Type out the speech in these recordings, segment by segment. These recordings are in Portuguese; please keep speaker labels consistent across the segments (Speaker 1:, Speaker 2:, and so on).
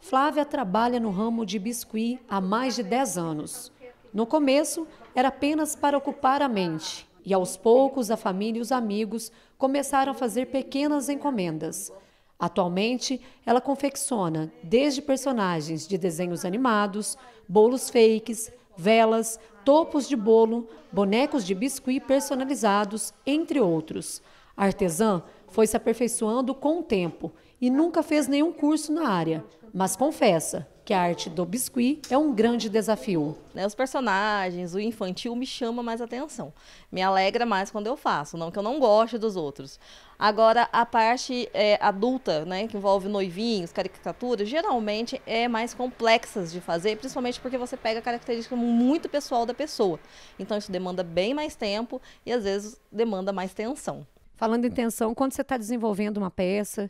Speaker 1: Flávia trabalha no ramo de biscuit há mais de 10 anos. No começo, era apenas para ocupar a mente. E aos poucos, a família e os amigos começaram a fazer pequenas encomendas. Atualmente, ela confecciona desde personagens de desenhos animados, bolos fakes, velas, topos de bolo, bonecos de biscuit personalizados, entre outros. A artesã foi se aperfeiçoando com o tempo e nunca fez nenhum curso na área, mas confessa que a arte do biscuit é um grande desafio. Né, os personagens,
Speaker 2: o infantil me chama mais atenção,
Speaker 1: me alegra mais quando
Speaker 2: eu faço, não que eu não goste dos outros. Agora, a parte é, adulta, né, que envolve noivinhos, caricaturas, geralmente é mais complexas de fazer, principalmente porque você pega a característica muito pessoal da pessoa. Então, isso demanda bem mais tempo e, às vezes, demanda mais tensão.
Speaker 1: Falando em tensão, quando você está desenvolvendo uma peça,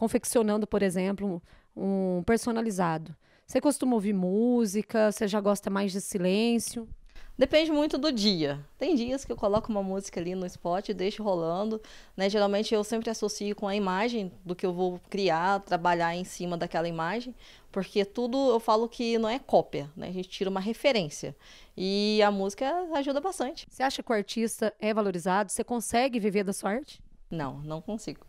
Speaker 1: confeccionando, por exemplo, um personalizado? Você costuma ouvir música? Você já gosta mais de silêncio? Depende muito do dia.
Speaker 2: Tem dias que eu coloco uma música ali no spot e deixo rolando, né? Geralmente eu sempre associo com a imagem do que eu vou criar, trabalhar em cima daquela imagem, porque tudo eu falo que não é cópia, né? A gente tira uma referência. E a música ajuda bastante. Você acha que o artista é valorizado? Você consegue viver da sua arte? Não, não consigo.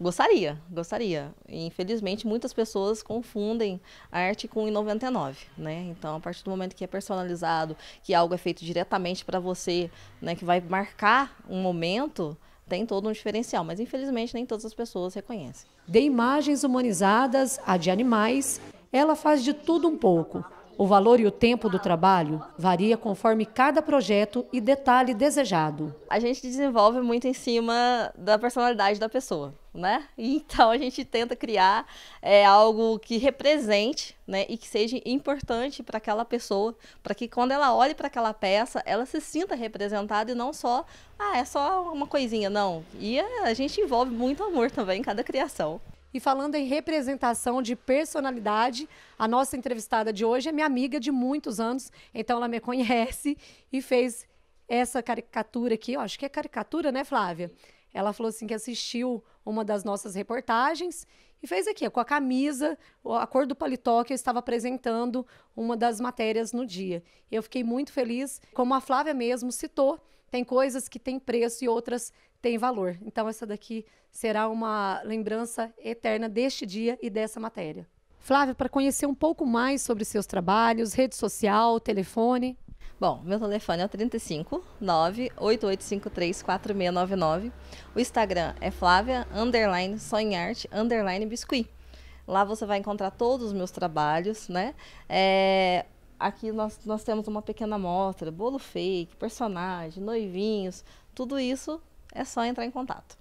Speaker 2: Gostaria, gostaria. Infelizmente, muitas pessoas confundem arte com o 99, né? Então, a partir do momento que é personalizado, que algo é feito diretamente para você, né, que vai marcar um momento, tem todo um diferencial, mas infelizmente nem todas as pessoas reconhecem.
Speaker 1: De imagens humanizadas a de animais, ela faz de tudo um pouco. O valor e o tempo do trabalho varia conforme cada projeto e detalhe desejado.
Speaker 2: A gente desenvolve muito em cima da personalidade da pessoa né? Então a gente tenta criar é, algo que represente, né? E que seja importante para aquela pessoa, para que quando ela olhe para aquela peça, ela se sinta representada e não só, ah, é só uma coisinha, não. E é,
Speaker 1: a gente envolve muito amor também em cada criação. E falando em representação de personalidade, a nossa entrevistada de hoje é minha amiga de muitos anos, então ela me conhece e fez essa caricatura aqui, ó, acho que é caricatura, né, Flávia? Ela falou assim que assistiu uma das nossas reportagens e fez aqui, com a camisa, a cor do paletó que eu estava apresentando uma das matérias no dia. Eu fiquei muito feliz, como a Flávia mesmo citou, tem coisas que têm preço e outras têm valor. Então essa daqui será uma lembrança eterna deste dia e dessa matéria. Flávia, para conhecer um pouco mais sobre seus trabalhos, rede social, telefone, Bom, meu
Speaker 2: telefone é o 8853 4699 O Instagram é Flávia underline sonharte underline biscuit. Lá você vai encontrar todos os meus trabalhos, né? É, aqui nós, nós temos uma pequena amostra, bolo fake, personagem, noivinhos, tudo isso é só entrar em contato.